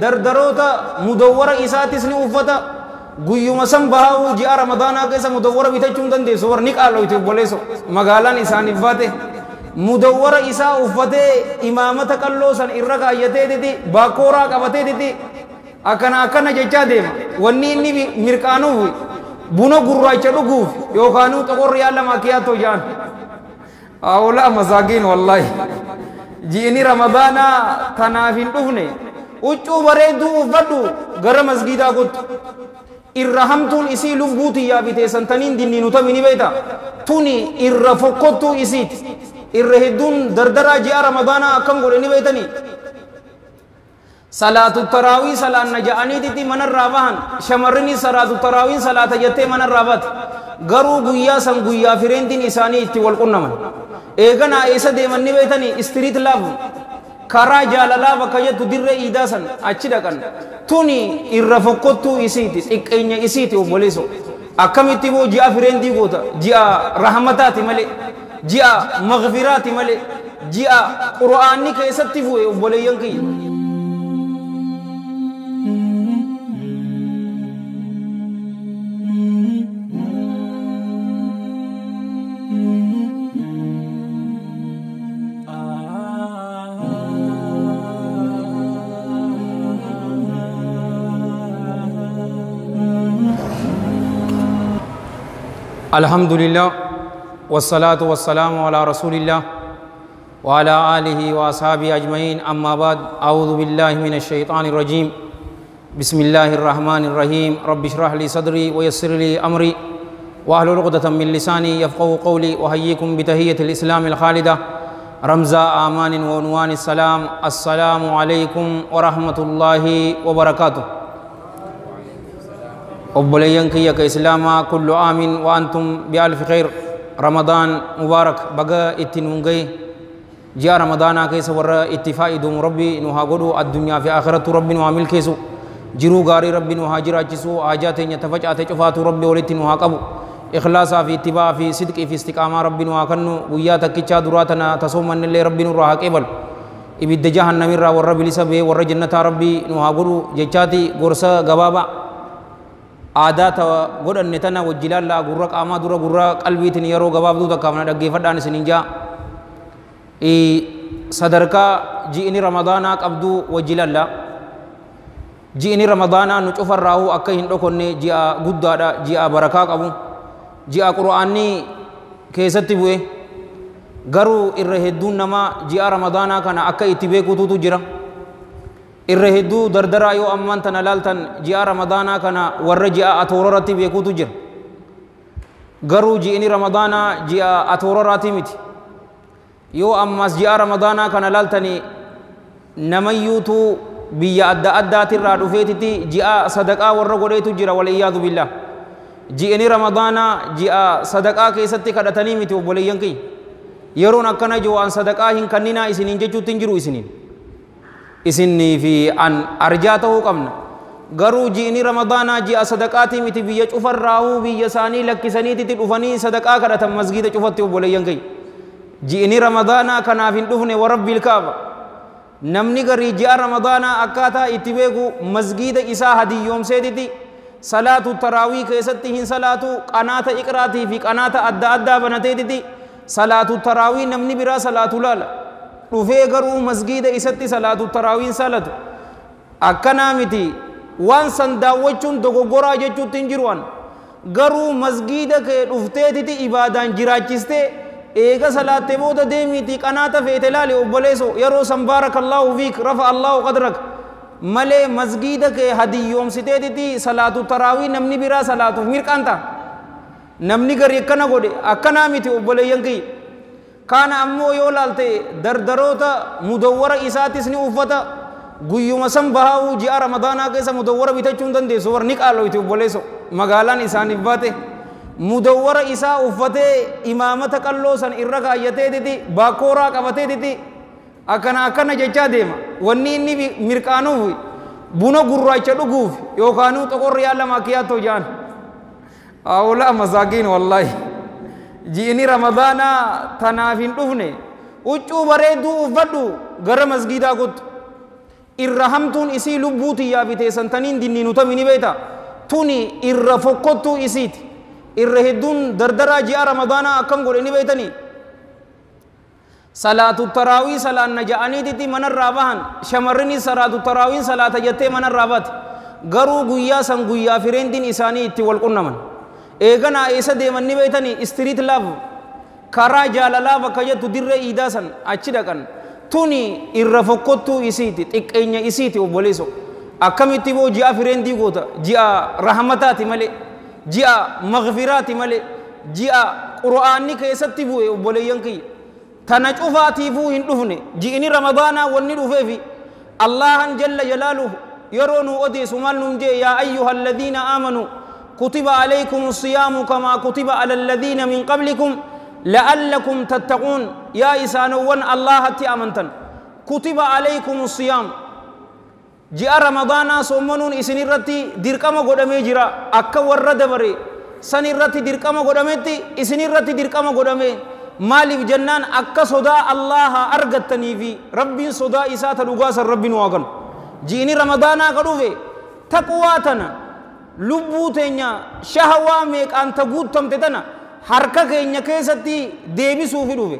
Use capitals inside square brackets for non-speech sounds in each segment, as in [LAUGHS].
dardaroota mudawwara isaatis ni uffata guyyuma san bahaa'uu ji'a ramadaanaa keessa mudawwara bitachuu hin dandeessu warra ni qaaloyte obboleessa magaalaan isaaniif baate mudawwara isaa uffatee imaamata qalloo san irra kaayyatee diti baakooraa qabatee diti akkana akkana jechaa deema wanni inni mirqaanuuf buna gurraacha dhuguuf yookaanuu xoqorri yaala makiyaatoo ja'an haawolaa masaakiin wallaahi ji'ini ramadaanaa kanaaf hin dhufne huccuu bareedduu uffadhu gara masgiidaa kottu irra hamtuun isii lufguutii yaabiteessan taniin dinniin utami ni beekta tuni irra fokkottuu isiiti irra hedduun dardaraa ji'a ramadaanaa akkam godhe ni beektanii salaatu taraawii salaanna ja'aniititti manarraa bahan shamarrinis salaatu taraawiin salaata jettee manarraa bate garuu guyyaa san guyyaa fireentiin isaanii itti wal qunnaman eeganaa eessa deeman ni beektanii istiriit laafu karaa jaalalaa bakka jettu dirree iidaa san achi dhaqan tuni irra fokkottuu isiiti xiqqeenya isiiti obboleesso akkamitti boo ji'a fireentii goota ji'a rahmataati malee ji'a maghfiraati malee ji'a qura'aanni keessatti fu'e obboleeyyan kiyya. الحمد لله والصلاة والسلام على رسول الله وعلى آله وأصحابه أجمعين أما بعد أعوذ بالله من الشيطان الرجيم بسم الله الرحمن الرحيم رب اشرح لي صدري ويسر لي أمري وأهل لغدة من لساني يفقه قولي وهيكم بتهية الإسلام الخالدة رمزا آمان وعنوان السلام السلام عليكم ورحمة الله وبركاته obboleeyyan kiyya ka islaamaa kullu aamin wa antum bialfi khayr ramadaan mubaarak baga itti nuun gaye ji'a ramadaanaa keessa warra itti faa'iduumu rabbi nu haa godhu addunyaa fi akhirattu rabbi nu haa milkeessu jiruu gaarii rabbi nu haa jiraachisu haajaa teenya tafacaate cufaatu rabbi walitti nu haa qabu ikhlaasaa fi ittibaa fi sidqii fi istiqaamaa rabbi nu haa kannu guyyaa takkichaa duraa tana tasoomannillee rabbi nurraa haa qeebalu ibidda jahannamirraa warra bilisa bee warra jannataa rabbi nu haa godhu jechaati gorsa gabaabaa aadaa godhanne tana wajji ilaallaa gurra qaamaa dura gurra qalbiitiin yeroo gabaabduu takkaaf na dhaggeeffadhaan isiniin jaa sadarkaa ji'ini ramadaanaa qabduu wajji lalla. ji'ini ramadaanaa nu cufarraahuu akka hin dhokonne ji'a guddaadha ji'a barakaa qabu ji'a qura'aannii keessatti bu'e garuu irra hedduun namaa ji'a ramadaanaa kana akka itti beekututu jira. irra hedduu dardaraa yoo ammaan tana laaltan ji'a ramadaanaa kana warra ji'a atooraratti beekuutu jira garuu ji'ini ramadaanaa ji'a atooraratti miti yoo ammaas ji'a ramadaanaa kana laaltanii namayyuutu biyya adda addaatirraa dhufeetitti ji'a sadaqaa warra godheetu jira waliyyaadu billaa ji'ini ramadaanaa ji'a sadaqaa keessatti kadhatanii miti obboleeyyan keenya yeroon akkana jiru waan sadaqaa hin kannina isiniin jechuutti hin jiru isiniin isinii fi an arjaa ta'uu qabna garuu jiini ramadaanaa ji'a sadaqaatii miti biyya cufarraahuu biyya isaanii lakkisaniititti dhufanii sadaqaa kadhatan masgiida cufatti obboleeyyan kay jiini ramadaanaa kanaaf hin dhufne warabbiil kaaba namni garii ji'a ramadaanaa akkaataa itti beeku masgiida isaa hadiyyoomseetitti salaatu taraawii keessatti hin salaatu qanaata iqraatii fi qanaata adda addaa banateetitti salaatu taraawii namni biraa salaatu laala dhufee garuu masgiida isatti salaatu taraawiin salatu akkanaa miti waan san daawwachuun dogoggoraa jechuutti hin jiru an garuu masgiida kee dhufteetiti ibaadaan jiraachistee eega salaattee booda deemiitii qanaata feete laali obboleeso yeroo san baarakallaahu fiik rafa allaahu qadrak malee masgiida kee hadiyyoomsiteetiti salaatu taraawii namni biraa salaatuuf mirqaanta namni gari akkana godhe akkanaa miti obboleeyyan kiyya kaan ammoo yoo laalte dardaroota mudawwara isaatis ni uffata guyyuma san bahaa'uu ji'a ramadaanaa keessa mudawwara bitachuu hin dandeessu warra ni qaaloyti obboleesso magaalaan isaaniif baate mudawwara isaa uffatee imaamata qalloo san irra kaayyateetiti baakooraa qabateetiti akkana akkana jechaa deema wanni inni mirqaanuuf buna gurraacha dhuguuf yookaanuu xoqorri yaala maakiyyaatoo ja'an haulaa masaakiin wallaahi ji'ini ramadaana tanaaf hin dhufne huccuu bareeduu uffadhu gara masgiidaa kottu irra hamtuun isii lubbuu tiyyaa biteessantaniin dinniinutami ni beeta tuni irra fokkottuu isiiti irra hedduun dardaraa ji'a ramadaanaa akkan godhe ni beetanii salaatu taraawii salaanna ja'aniititti manarraa bahan shamarrinis salaatu taraawiin salaata jettee manarraa baate garuu guyyaa san guyyaa fireendiin isaanii itti wal qunnaman. eeganaa isa deemanni beeytanii istiriit laaf karaa jaalalaaf akka jettu dirree iidaasan achi dhaqan tuni irra fokkottuu isiiti xiqqeenya isiiti obboleesso akkamitti boo ji'a fireendii goota ji'a rahmataati malee ji'a maghfiraati malee ji'a qura'aanni keessatti bu'e obboleeyyan kiyya tana cufaatiifuu hin dhufne ji'ini ramadaanaa wanni dhufeefi allahan jalla jalaaluhu yeroo nuu odeessu maal nuun jee yaa ayyuha alladhiina aamanuu كتب عليكم الصيام كما كتب على الذين من قبلكم لعلكم تتقون يا إسانوان الله تأمنتن كتب عليكم الصيام جاء رمضان صومنون إسن الرتي درقم قدمي جرا أكا ورد بري سن الرتي درقم تي إسن الرتي درقم قدمي مالك جنان أكا صدا الله أرغتني في ربي صدا إساة لغاس ربي نواغن جيني رمضان قدوه تقواتنا lubbuu teenya shahawaa meeqaan ta guuttamte tana harka keenya keessatti deebisuufi dhufe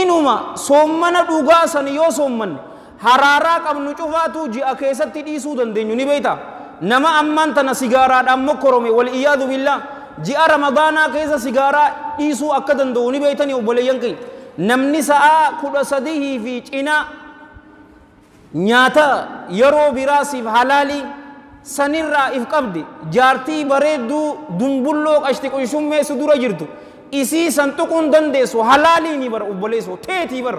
inuma soommana dhugaa san yoo soommanne haraaraa qabnu cufaatu ji'a keessatti dhiisuu dandeenyu ni beeyta nama ammaan tana sigaaraadhaan mokkorome wal iyyaadu billaa ji'a ramadaanaa keessa sigaaraa dhiisuu akka danda'u ni beeytani obboleeyyan keenya namni sa'aa kudha sadihii fi cinaa nyaata yeroo biraasiif halaalii sanirraa if qabdi jaartii bareedduu dumbulloo qashti qunshuummeessu dura jirtu isii san tuquun dandeessu halaaliini bara obboleessu teetii bara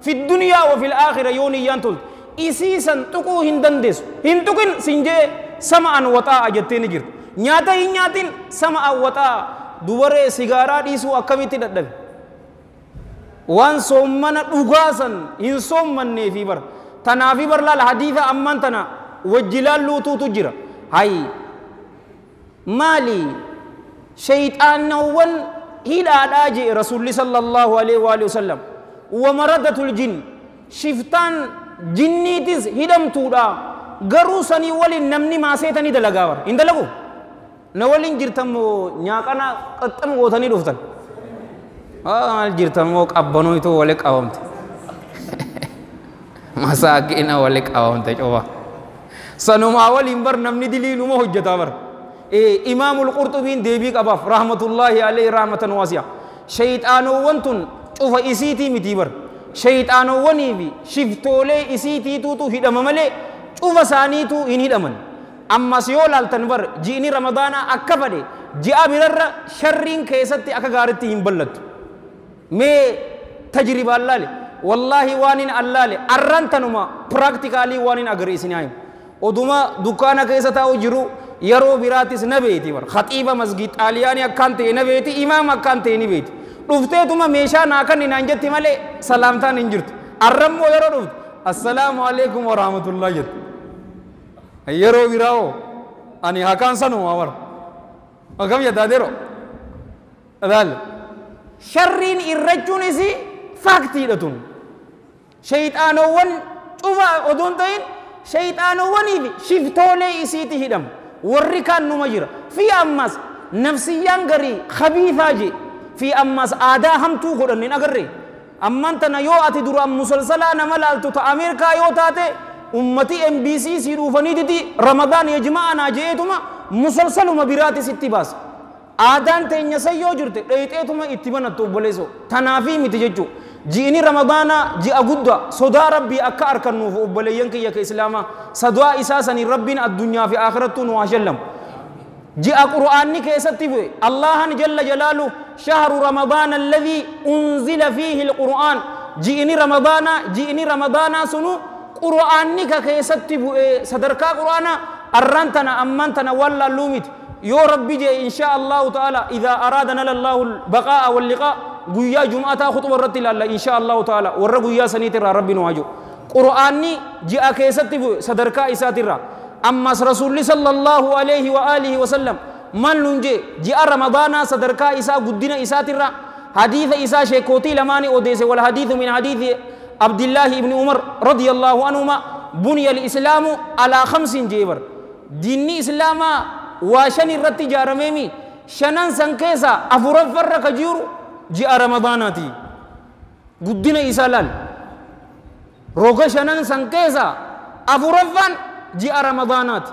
fi duniyaa wa fil aakhira yoon iyyaan toltu isii san tuquu hin dandeessu hin tuqin sin jee sama an waxaa'a jettee ni jirtu nyaata hin nyaatin sama an waxaa'a dubaree sigaaraa dhiisuu akkamitti dadhabe waan soommana dhugaa san hin soommanneefi bara tanaafi bar laala hadiisa ammaan tanaa وجلال لوتو تجرى هاي مالي شيطان نوان هلا آجي رسول الله صلى الله عليه وآله وسلم ومردة الجن شفتان جنيتز هدم تودا garuu sanii waliin namni maaseetanii dalagaa bara hin dalagu na waliin jirtan moo nyaaqana qaxxan gootanii dhuftan maal jirtan moo qabbanooytu wali qabamte masaaqina wali qabamte cubaa سنوما ولم بر نمني دلي نمو حجتا بر اي امام القرطبين دي بيك اباف رحمة الله عليه رحمة واسيا شيطان وانتون توفا اسيتي متي بر شيطان واني بي شفتولي اسيتي تو تو هدام ملي توفا ساني تو ان هدام اما سيول التن بر جيني رمضان اكبر جي ابر الر شرين كيستي اكغارتي يمبلت مي تجربة الله والله وانين الله الرنتنما براكتيكالي وانين اغري سنايم oduma dukkaana keessa taa'u jiru yeroo biraattis na beeti bar khaxiiba masgid xaaliyaanii akkaan ta'e na beeti imaam akkaan ta'e ni beeti dhufteetuma meeshaa naa kan hin anjetti malee salaamtaan hin jirtu arrammoo yeroo dhuftu assalaamu alaikum waraahmatullaa jettu yeroo biraa oo ani hakaan sanuma bara akkam jettaateero ilaali sharriin irrachuun isi faaktiidha tun shayxaanowwan cufa oduun ta'in شيطان ونيف شفتوني إسيتي هدم ورّكان نمجر في أماس نفسي ينقري خبيثا جي في أماس آداء هم توقر أنين أقرري أمان تنا يو أتي دور أم مسلسلة نمال تا أميركا يو تاتي أمتي أم بي سي سي روفني دي رمضان يجمع ناجئي تما مسلسل ما براتي ستي باس آدان تنسي يو جرت ريت اتما اتبان التوب بلسو تنافي متججو إني رمضان جئ أقدا صدا ربي أكا أركنو فأبليين كي يك إسلاما صدا إساسا ربي الدنيا في آخرة نواجلم جئ قرآن كي الله جل جلاله شهر رمضان الذي أنزل فيه القرآن رمضانا رمضان إني رمضان سنو قرآن كي ستفه صدركا قرآن أرنتنا أمنتنا ولا لومت يا ربي جئ إن شاء الله تعالى إذا أرادنا الله البقاء واللقاء guyyaa jum'ataa kutuba irratti ilaalla insha allahu taala warra guyyaa saniitirraa rabbi nu haju qur'aanni ji'a keessatti sadarkaa isaatirra ammas rasuulli sallallahu alaihi wa alihi wa sallam mal nun jee ji'a ramadaanaa sadarkaa isaa guddina isaatirra hadiisa isaa sheekootii lamaani odeesse wal hadiisu min hadiisi abdillaahi ibni umar radiyallahu anhuma buniya alislaamu alaa kamsin jee bar diinni islaamaa waa shan irratti ijaarameemi shanan san keessa afuraffarra ka jiru جيء رمضان آتي قدنا إيسا لال سنكيزا أبو رفان جيء رمضان آتي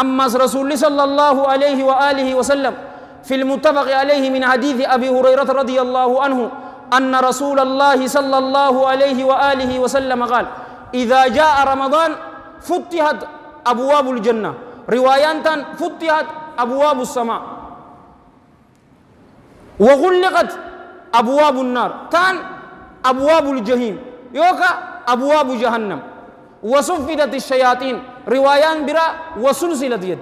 أمس رسول الله صلى الله عليه وآله وسلم في المتفق عليه من حديث أبي هريرة رضي الله عنه أن رسول الله صلى الله عليه وآله وسلم قال إذا جاء رمضان فتحت أبواب الجنة روايانتا فتحت أبواب السماء وغلقت أبواب النار تان أبواب الجحيم يوكا أبواب جهنم وصفدت الشياطين روايان برا وسلسلت يد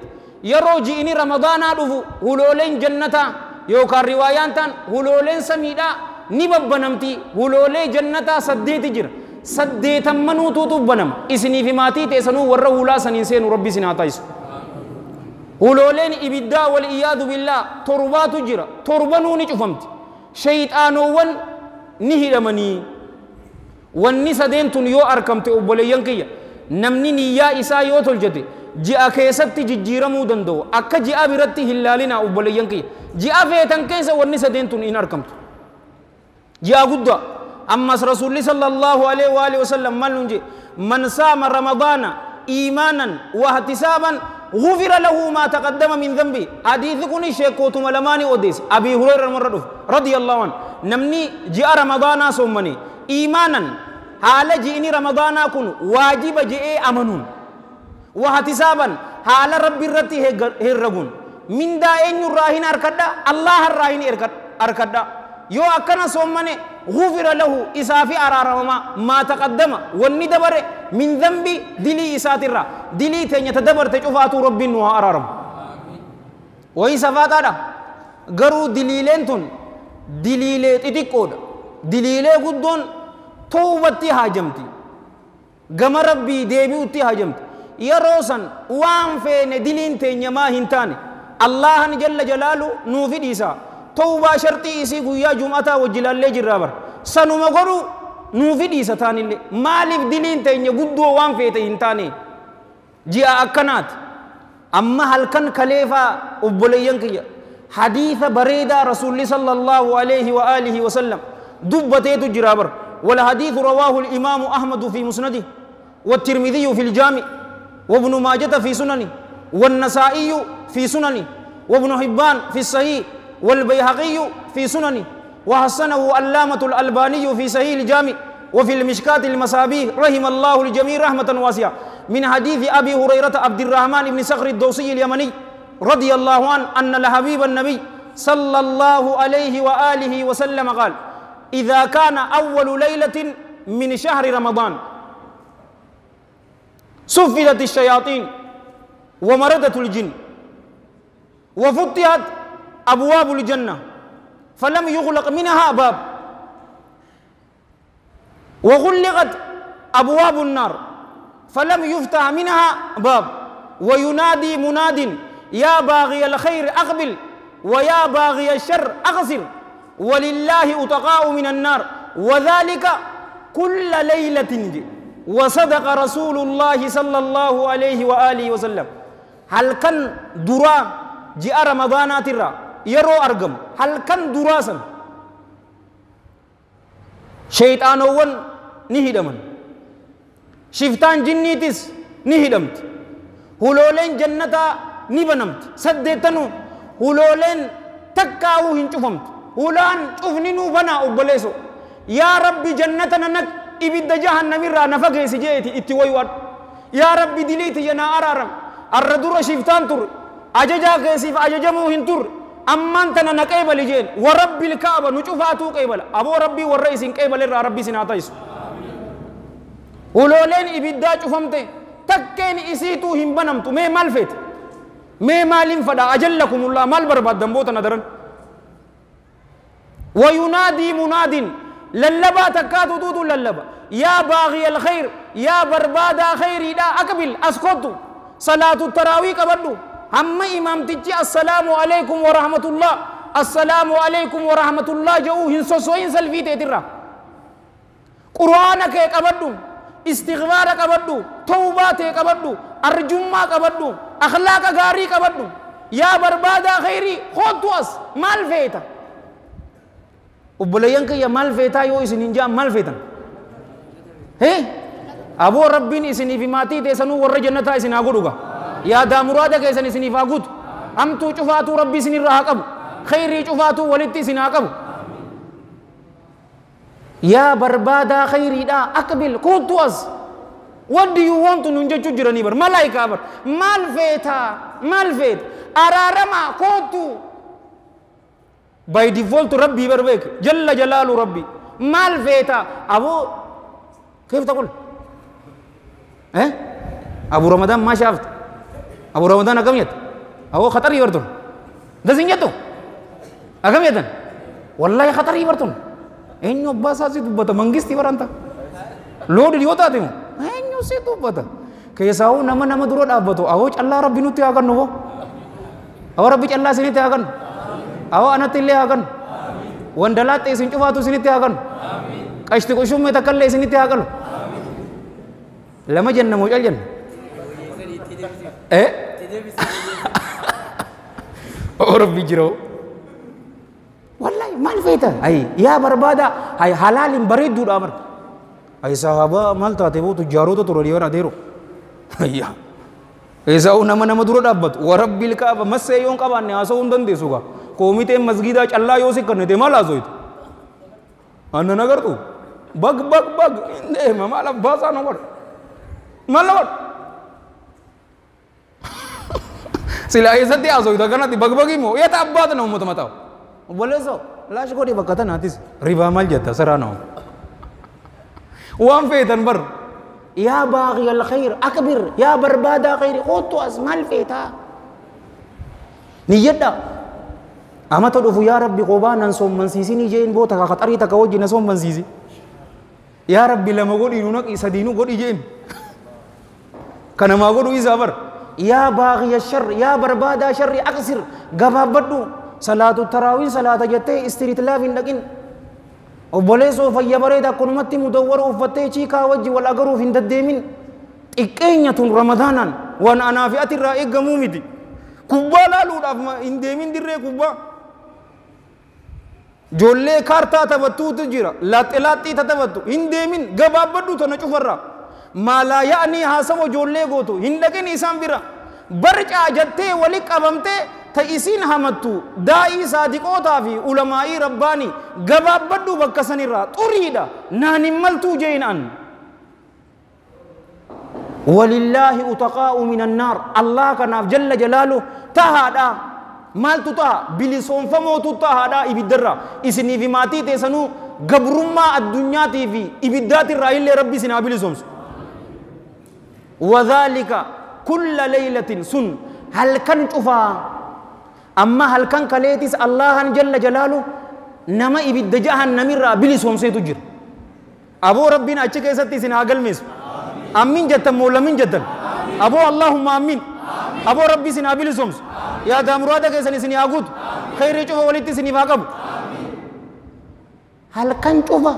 يرو جئني رمضان أدفو هلولين جنة يوكا روايان تان هلولين سميدا نبب نببنمتي هلولي جنة سديت جر سديت منو سديتمنو توتبنم إسني في ماتي تيسنو ورّه لا سنين ربي سنعطيسو هلولين إبدا والإياد بالله تربات جر تربنوني نجفمتي shayxaanoowwan ni hidhamanii wanni sadeentun yoo argamte obboleeyyan kiyya namni niyyaa isaa yoo tolchate ji'a keessatti jijjiiramuu danda'u akka ji'a biratti hin laalinaa obboleeyyan kiyya ji'a feetan keessa wanni sadeentun hin argamtu ji'a guddaa ammas rasuulli sallallahu alaihi wa alihi wasallam maal nun je man saama ramadaana iimaanan wa ihtisaaban غفر له ما تقدم من ذنبي حديث كوني شيكوت ملماني وديس أبي هريرة مرد رضي الله عنه نمني جاء رمضان صومني إيمانا حال جئني رمضان كن واجب جئ أمنون وحتسابا حال رب الرتي هرغون من دائن الراهن أركدا الله الراهن أركدا يو أكنا صومني Huufi lahu isaa fi araarama maata qaddama wanni dabare min dambi dilii isaatirra dilii teenyee tadabarte cufaatu rabbin nu araaramu. Wayisaa faaxaadhaa garuu diliileen tun diliilee xixiqqoodha diliilee guddoon tuubatti haajamti gama rabbi deebi'utti haajamti yeroo san waan feene diliin teenya maa hin taane allahan jalla jalaalu nuu fidiisa. توبا شرطي إسي قويا جمعة وجلال لي جرابر سنما نو في دي ستان اللي مالف دلين تاين يقدو وان فيتا انتاني جي أكنات أما هل كان خليفة أبوليين كي حديث بريدا رسول الله صلى الله عليه وآله وسلم دبتيت جرابر والحديث رواه الإمام أحمد في مسنده والترمذي في الجامع وابن ماجة في سننه والنسائي في سننه وابن حبان في الصحيح والبيهقي في سننه وحسنه اللامة الألباني في سهيل الجامع وفي المشكات المصابيح رحم الله الجميع رحمة واسعة من حديث أبي هريرة عبد الرحمن بن صخر الدوسي اليمني رضي الله عنه أن لحبيب النبي صلى الله عليه وآله وسلم قال إذا كان أول ليلة من شهر رمضان سفلت الشياطين ومردت الجن وفتحت أبواب الجنة فلم يغلق منها باب وغلقت أبواب النار فلم يفتح منها باب وينادي مناد يا باغي الخير أقبل ويا باغي الشر أغسل ولله أتقاء من النار وذلك كل ليلة وصدق رسول الله صلى الله عليه وآله وسلم هل كان درا جاء رمضان ترى yeroo argamu halkan duraa san shayxaanowwan ni hidhaman shiftaan jinniitis ni hidhamti hulooleen jannataa ni banamti saddeettanu hulooleen takkaa'uu hin cufamtu hulaan cufninuu banaa obboleeso yaa rabbi jannatana nak ibidda jahannamirraa na fageessi jeeti itti wayyuwadhu yaa rabbi dilii tiyya naa araaram arra dura shiftaan turre ajajaa keessiif ajajamuu hin turre أمان تنا نقبل جين ورب الكعبة نشوفاتو قبل أبو ربي والرئيس قبل الرا ربي سناتيس ولولين إبدا شوفمته تكين إسيتو هم بنمتو مي مالفت مي مالين فدا أجل لكم الله مال برباد دمبوت ندرن وينادي مناد للبا تكاتو توتو للبا يا باغي الخير يا بربادا خيري إذا أقبل أسكتو صلاة التراويح قبلو hamma imaamtichi assalaamu alaykum wa rahmatullah assalaamu alaykum wa rahmatullah je'uu hin sosso'in salfii teetirra quraana kee qabadhu istigfaara qabadhu tawbaa tee qabadhu arjummaa qabadhu akhlaaqa gaarii qabadhu yaa barbaadaa khayrii hoottu as maal feeta obboleeyyan kiyya maal feetaa yoo isin hin je'an maal feetan aboo rabbiin isiniif maatii teessanuu warra jannataa isin haa godhugaa يا دامرا دقيس نسني فاقود أمتو شفاتو ربي سن الرهاقب خيري شفاتو ولدتي سناقب يا بربادا خيري دا أقبل كنت أز What do you want to nunja chujirani bar malaika bar malfeta malfet ararama kotu by default ربي bar bek jalla jalalu rabbi malfeta abu كيف تقول eh abu ramadan ma shaft ابو رمضان كم يد او خطر يوردون ده زنجتو كم يدن والله خطر يوردون انو باسا سي دوبتا منغستي ورانتا لود ديوتا تيمو انو سي دوبتا كيساو نما نما درو دابتو او الله ربي نوتي اغن نو او ربي الله سيني تاغن او انا تلي اغن وندلات سين چوفاتو سيني تاغن قشت قشوم تكلي سيني تاغن لما جنمو جل جنه ¿Eh? और बिजरो वल्लाह मान फेता आई या बर्बादा आई हलाल इन बरी दूर अमर आई सहाबा मल तो आते वो तो जरो तो तोड़ी वरा देरो या ऐसा उन नमन नमन दूर डब्बत वो बिल का अब मस्से यों का बान न्यासो उन दंदे सुगा कोमी ते मस्जिदा च अल्लाह करने ते माला जोई तो अन्न नगर तू बग बग बग इन्दे मामला बासा नगर मालवर sila ayah sati aso itu karena tiba bagimu ya tak apa tuh mau tahu boleh so lash kau riba kata nanti riba mal jatah serano uang fitan ber ya bagi al khair akbir ya berbada khair kutu asmal fita niyada أما تدعو يا ربي قبانا صوم من سيسي نجين بوتا كاكت أريتا كوجينا صوم من سيسي يا ربي لما قول إنونك إسدينو قول إجين كان ما قولوا إذا بر yaa baaqiya sharri yaa barbaadaa sharri aksir gabaabbadhu salaatu taraawiin salaata jettee istiriitlaaf hin dhaqin obboleessoo oh, fayya bareeda akkanumatti mudawwara uffattee oh, chiikaa wajji wal agaruuf oh, hin daddeemin xiqqeenya tun ramadaanaan waan anaa fi ati irraa eeggamuu miti kubbaa laaluudhaaf hin deemin dirree kubbaa ijoollee kaartaa taphattuutu jira laaxxee laaxxii taphatu hin deemin gabaabbadhu tana cufarraa ما لا يعني حسب جولي قوتو هندقين إسان برا برجع جدتي ولي قبمتي تيسين همتو دائي صادقوتا في علماء رباني قباب بدو بكسن را تريد نانملتو جين أن ولله أتقاء من النار الله كناف جل جلاله تهادا maaltu ta'a bilisoonfamootu tahaadha ibiddarra isinii fi maatii teessanuu gabrummaa addunyaatii fi ibiddaatirraa illee rabbi isin haa bilisoomsu وذلك كل ليلة سن هل كان تفا أما هل كان كليتس الله جل جلاله نما إبد النمير بلي سوم سيتجر أبو ربنا أتشك أستي سنها ميس أمين جت مولا من جت أبو اللهم أمين أبو ربي سنها بلسهم يا دامروادا كيسني سنها قد خير يشوف ولدتي سنها قب هل كان تفا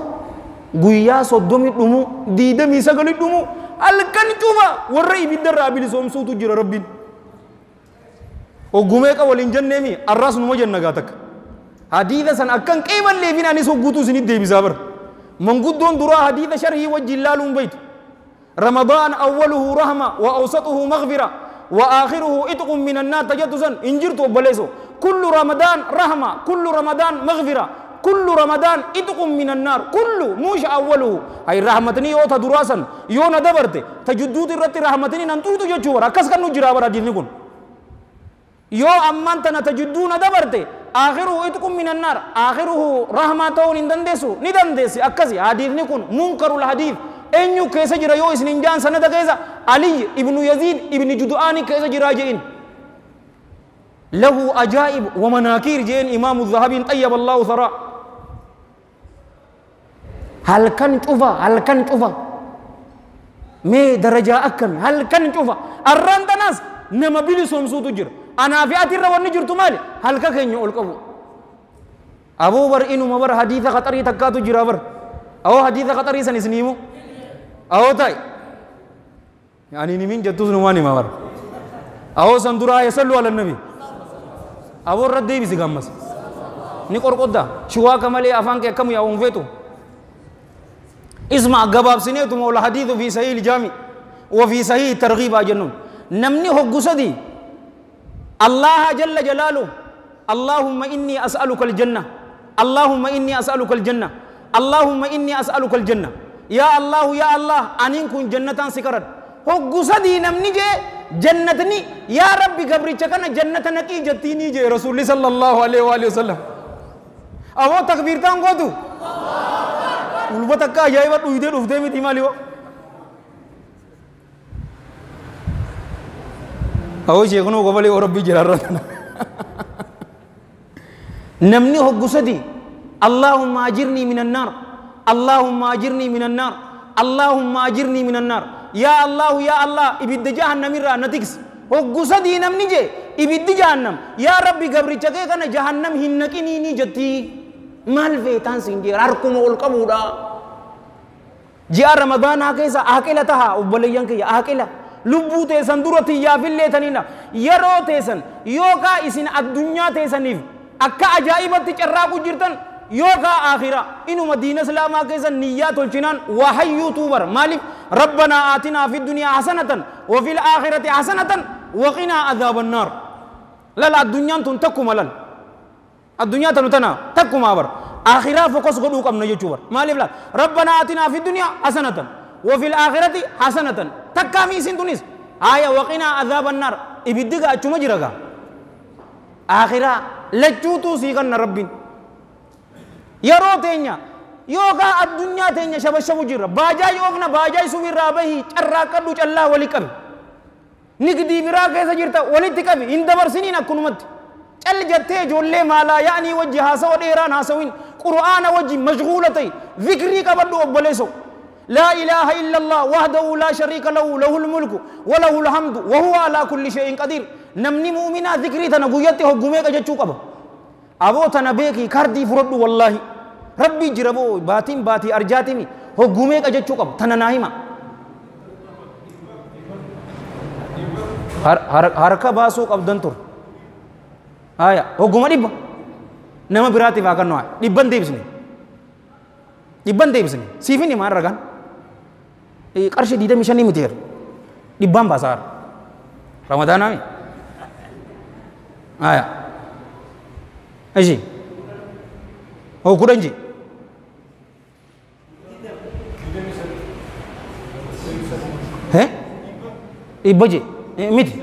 guyyaa soddomi dhumu diidamii sagali dhumu halkanituma warra ibiddarraa bilisoomsuutu jira rabbiin hoggumee qaba waliin jenneemi arraas numa jenna gaa takka hadiida san akkan qeeballee fi anis hogguutu isinit deebisaa bara manguddoon duraa hadiida sharhii wajjin laaluun baytu رمضان أوله رحمة وأوسطه مغفرة وآخره إتق من النار تجدسا إنجرت وبليسو كل رمضان رحمة كل رمضان مغفرة كل رمضان ادقم من النار كل موش أوله أي رحمتني أو تدراسا يو ندبرت تجدود الرت رحمتني ننتو جو ركز كنو جرا برا جنكون يو أمان تنا تجدو ندبرت آخره ادقم من النار آخره رحمته نندندسو نندندسي اكزي حديث نكون منكر الحديث اينو كيسا جرا يو إسنين جان سنة كيسا علي ابن يزيد ابن جدعان كيسا جرا جئين له أجائب ومناكير جين إمام الذهبي طيب الله ثراه halkan cufa halkan cufa mee darajaa akkami halkan cufa arraan tanaas nama bilisoomsuutu jira anaa fi ati irra wanni jirtu maali halka keenya ol qabu aboo bar inuma bar hadiisa qaxarii takkaatu jira bar awoo hadiisa qaxarii san isniimu awoo ta'i ani nimiin jettus numaan hima bar awoo san duraa yasallu ala nabi aboo irra deebisi gammas ni qorqodda shiwaa kamalee afaan kee akkamu yaa hunfeetu اسمع قباب سنيتم والحديث في صحيح الجامع وفي صحيح ترغيب جنون نمني غسدي الله جل جلاله اللهم إني أسألك الجنة اللهم إني أسألك الجنة اللهم إني أسألك الجنة يا الله يا الله اني كن جنة سكرت غسدي نمني جي جنتني يا ربي قبري چكنا جنة نكي جتيني جي رسول صلى الله عليه وآله وسلم او تكبير تان الله ulfa takka ajaa'iba dhuyitee dhuftee miti maaliyo awoo sheekunuu qofa lee orabbii jiraarra kana namni hoggusati allaahumma ajirnii min annaar allaahumma ajirnii min annaar allaahumma ajirnii min annaar yaa allaahu yaa allah ibidda jahannamirraa na tiksi hoggusati namni jee ibiddi jahannam yaa rabbi gabricha kee kana jahannam hin naqinii ni jettii maal feetaan siin jira harkuma ol qabuudha ji'a ramadaanaa keessa aaqila tahaa obboleeyyan kiyya aaqila lubbuu teessan dura tiyyaafillee taniina yeroo teessan yookaa isin addunyaa teessaniif akka ajaa'ibatti carraaqu jirtan yookaa aakhira inuma diina islaamaa keessa niyyaa tolchinaan waa hayyuutuu bara maaliif rabbanaa aatinaa fi dunyaa hasanatan wa fil aakhirati hasanatan waqinaa adaabannaar lala addunyaan tun takkuma lal addunyaa tanu tanaa أكما بر آخرة فوكس قد وكم نجو بر ما لي بلا ربنا آتنا في الدنيا حسنة وفي الآخرة حسنة تكامي سن تونس آية وقنا عذاب النار إبدك أجمع جرغا آخرة لجوتو سيغن ربين yeroo teenya yookaan addunyaa teenya shabashabu jirra baajaay oofna baajaay sun irraa bahii carraaqadhu callaa wali qabi nigdii biraa keessa jirta walitti qabi hin dabarsiniin akkunumatti چل جتے جولے مالا یعنی يعني وجہ ہاسو دیران ہاسوین قرآن وجہ مشغولتی ذکری کا بلو اقبلے سو لا إله إلا الله وحده لا شريك له له الملك وله الحمد وهو على كل شيء قدير نمني مؤمنا ذكري تنبويته قميك جتشو قبا أبو تنبيكي كردي فرد والله ربي جربو باتين باتي أرجاتمي هو قميك جتشو قبا تنناهما حركة باسو قبدن تر aya oh, ogummaa dhibba nama biraatiif haa kannu dhibban deebisne dhibban deebisne siifin himaa irra kan qarshii diidamii shanii miti jedhu dhibbaan baasaa ramadaanaami aya ishi hoo kudhan He? dhibba jee miti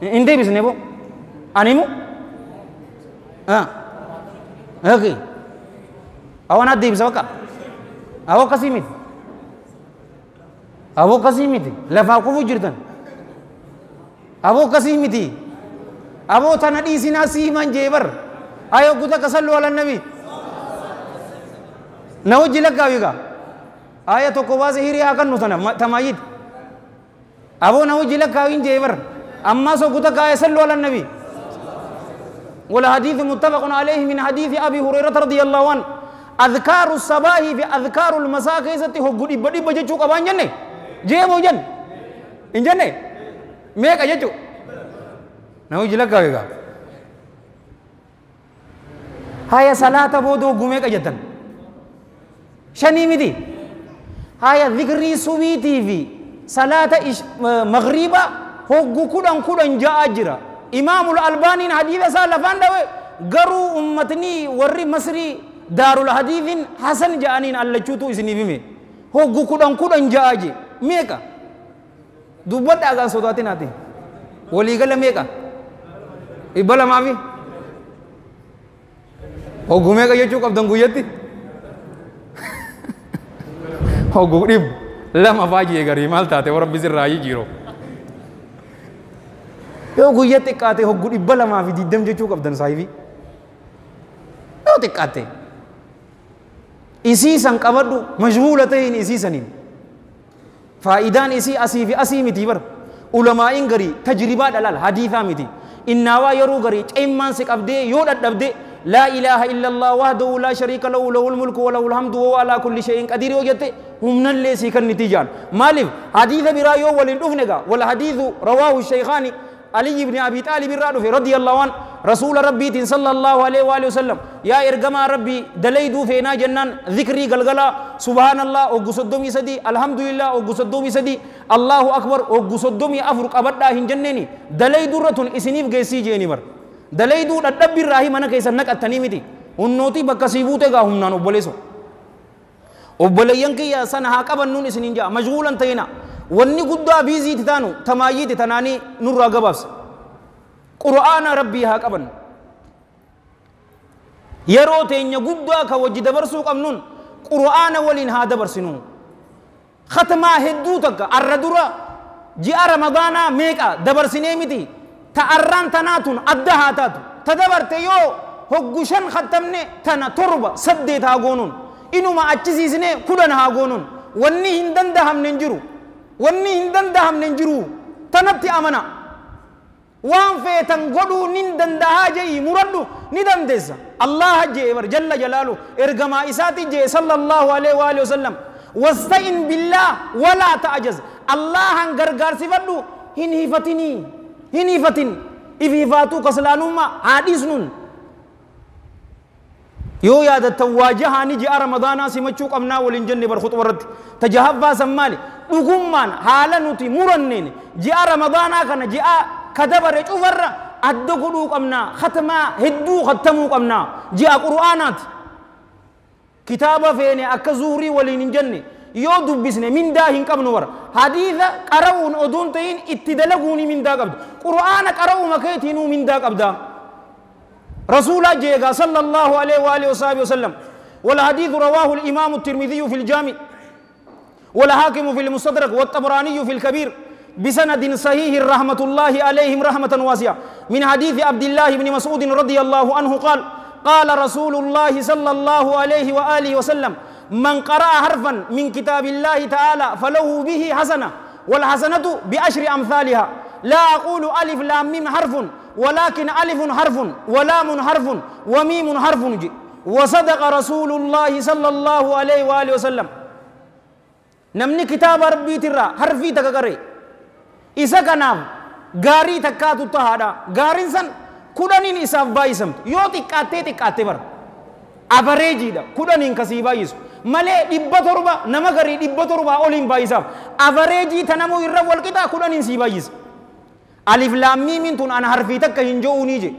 hin deebisne boo animu Haqi. Awwan adda ibsa bakka. Awwa akkasii miti. Awwa akkasii miti. Lafaa qufu jirtan. Awwa akkasii miti. Awwa tana dhiisinaa siiman jeebar. Ayoo guuta kasallu ala nabi. Na wajji lakkaawiga. Aya tokko baase hiriyaa kannu tana tamaayid. Awwa na wajji lakkaawiin jeebar. Ammaa so guuta kaaya sallu ala nabi. والحديث متفق عليه من حديث أبي هريرة رضي الله عنه أذكار الصباح في أذكار المساء كيسة هقودي بدي بجتشو كبان جنة جيبو جن إن جنة ميك أجتشو نهو جلق كاكا هاي صلاة بودو قميك أجتن شني مدي هاي ذكري سويتي في صلاة مغربا مغربة هقو كدن كدن جا اجرا إمام الألباني حديث سال فاندوي قروا أمتني ورّي مصري دار الحديث حسن جانين الله چوتو إسني بيمي هو قكودان كودان جاجي ميكا دوبت أغا سوداتي ناتي ولي گلا ميكا إبلا ما في هو چوك اب دنگو يتي [LAUGHS] هو قريب لما فاجي مالتا تي ورب بزر رايي جيرو يوم غوية تكاتي هو غوري بلا ما في ديدم جي توك أبدن سايبي يوم تكاتي إسي سان كبردو مجهولة تين إسي سنين فائدان إسي أسي في أسي متي بر علماء إنغري تجربة دلال حديثة متي إن نوا يرو غري إيمان سك أبدي يود أبدي لا إله إلا الله وحده لا شريك له له الملك وله الحمد وهو على كل شيء قدير وجته هم نلسي كن نتيجان مالف حديث برايو ولندوفنجا والحديث رواه الشيخاني علي بن أبي طالب في رضي الله عنه رسول ربي صلى الله عليه وآله وسلم يا ارغما ربي دليدو فينا جنان ذكري غلغلا سبحان الله او غسدومي سدي الحمد لله او غسدومي سدي الله أكبر او غسدومي أفرق أبدا هنجنني دليدو رتون إسنيف جيسي جيني مر دليدو ددب راهي من كيس نك التنيمتي ونوتي بكسيبوتي غاهم نانو بوليسو وبلين كي يا سنها قبنون نون إسنين جا مشغولا تينا wanni guddaa biiziiti taanu tamaayiiti tanaanii nurraa gabaabsa qura'aana rabbii haa qaban yeroo teenya guddaa ka wajji dabarsuu qabnuun qura'aana waliin haa dabarsinu khatamaa hedduu takka arra dura ji'a ramadaanaa meeqa dabarsinee miti ta arraan tanaa tun adda haa taatu ta dabarte yoo hoggu shan khatamne tana torba saddeet haa goonuun inuma achisiisne kudhan haa goonuun wanni hin dandahamne hin jiru wanni hin dandahamne hin jiru tanatti amana waan feetan godhuu nin dandahaa jei muradhu ni dandeessa allaha jee bar jalla jalaalu ergamaa isaati jee sallallahu alaihi wa alihi wasallam wasta'in billah walaa ta'ajaz allahan gargaarsifadhu hin hifatinii hin hifatin if hifaatuu kaslaanummaa haadhiisnuun يو يا ذا تواجه هني جي رمضان اسي مچو قمنا ولين جن بر خطوه رد تجهب سمالي دغمان حالا نوتي مورنن جي رمضان كان جي كذب رچو ور ادغو دو قمنا ختما هدو ختمو قمنا جي قرانات كتاب فيني اكزوري ولين جن يو دوبسني من داهن قبن ور حديث قرؤون اودونتين اتدلغوني من دا قبد قران قرؤ مكيتينو من دا قبدا رسول جيغا صلى الله عليه وآله وصحبه وسلم والحديث رواه الإمام الترمذي في الجامع والحاكم في المستدرك والطبراني في الكبير بسند صحيح رحمة الله عليهم رحمة واسعة من حديث عبد الله بن مسعود رضي الله عنه قال قال رسول الله صلى الله عليه وآله وسلم من قرأ حرفا من كتاب الله تعالى فله به حسنة والحسنة بأشر أمثالها لا أقول ألف لام ميم حرف ولكن ألف حرف ولام حرف وميم حرف جي وصدق رسول الله صلى الله عليه وآله وسلم نمني كتاب ربي ترى حرفي تككري إسا كنام غاري تكاتو تهادا غارين سن كدنين إساف بايسم يو تكاتي تكاتي بر أبريجي دا كدنين كسي بايس malee dhibba torba nama garii dhibba torbaa oliin baay'isaaf afareejii tanamuu irra wal qixaa ألف لام ميم تون أنا حرفي تك هنجو نيجي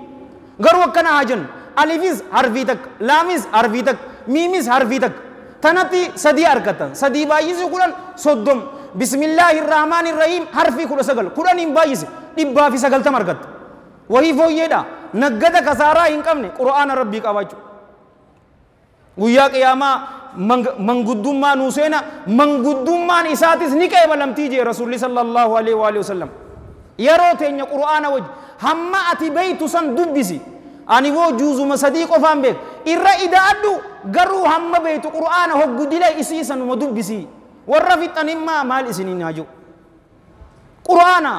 غرو كنا هاجن ألفيز حرفي تك لاميز حرفي تك ميميز حرفي تك تنتي سدي أركتن سدي بايز كلن صدم بسم الله الرحمن الرحيم حرفي كل سجل كلن إم بايز إبا في سجل تمركت وهي فو يدا نجدا كسارا إنكم قرآن ربي كواجو ويا قياما منغدوما نوسينا منغدوما إساتيس نكاي بلمتي جي رسول الله صلى الله عليه وآله وسلم yeroo teenya qura'aana wajji hamma ati beeytu san dubbisi ani woo juuzuma sadii qofaan beeku irra ida'adhu garuu hamma beeytu qura'aana hoggudilee isii sanuma dubbisi warra fixanimmaa maal isiniin haa jiru qura'aana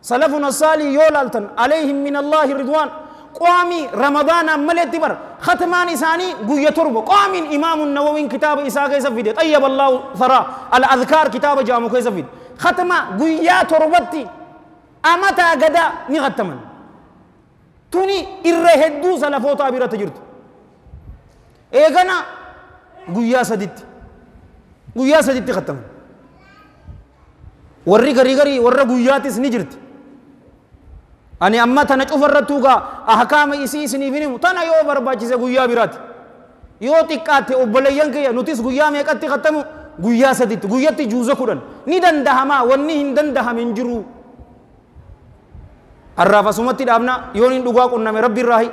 salafuna saalii yoo laaltan aleehim min allaahi ridwaan قوامي رمضان ملي تبر ختمان إساني قوية تربو قوامي إمام النووي كتاب إساء كيسا فيدي طيب الله ثرى الأذكار كتاب جامو كيسا فيدي ختمة قويا تربتي أمتا قدا نغتمن توني إرهدو سلفوتا بيرا تجرد إيغانا قويا سدت قويا سدت ختمن warri garii garii warra guyyaattis ni jirti ani amma tana cufarrattu gaa ahkaama isii isiniif himu tana yoo barbaachise guyyaa biraati yoo xiqqaatte obboleeyyan kiyya nutis guyyaa meeqatti kattamu غويا سديت غويا تيجوزا كورن نيدن دهما وني هندن دهما منجرو الرافا سومتي دابنا يوني دعوا كوننا من ربي راهي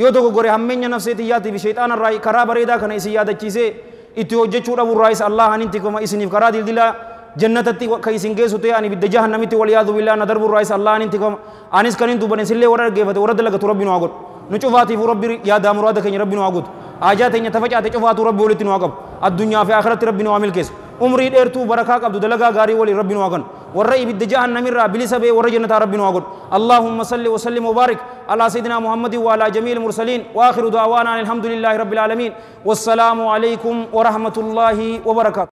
يو دعو غوري هم من ينفسه تياتي بشيطان الراي كرا بريدا خنا إسي يادا كيسه إتيو جيتشورا بورايس الله هني تكوما إسني فكرا ديل ديلا جنة تتي كاي سينجس وتي أني بدي جاه نمي تقولي يا دويلا نادر بورايس الله هني تكوما أنيس كنين دوبني سيلي ورا جيفة ورا دلعة تربي نواعود نشوف فاتي فوربي يا دام ورا دكين ربي نواعود haajaa teenya tafacaate cufaatu rabbi walitti nu haa qabu addunyaa fi akhiratti rabbi nu haa milkeessu umrii dheertuu barakaa qabdu dalagaa gaarii waliin rabbi nu haa kennu warra ibidda jahannamirraa bilisa bee warra jannataa rabbi nu haa godhu allaahumma salli wasallim wabaarik alaa sayyidinaa muhammadin wa alaa jamiil mursaliin waakhiru da'waanaan alhamdulillaahi rabbil aalamiin wassalaamu alaykum wa rahmatullaahi wa barakaatu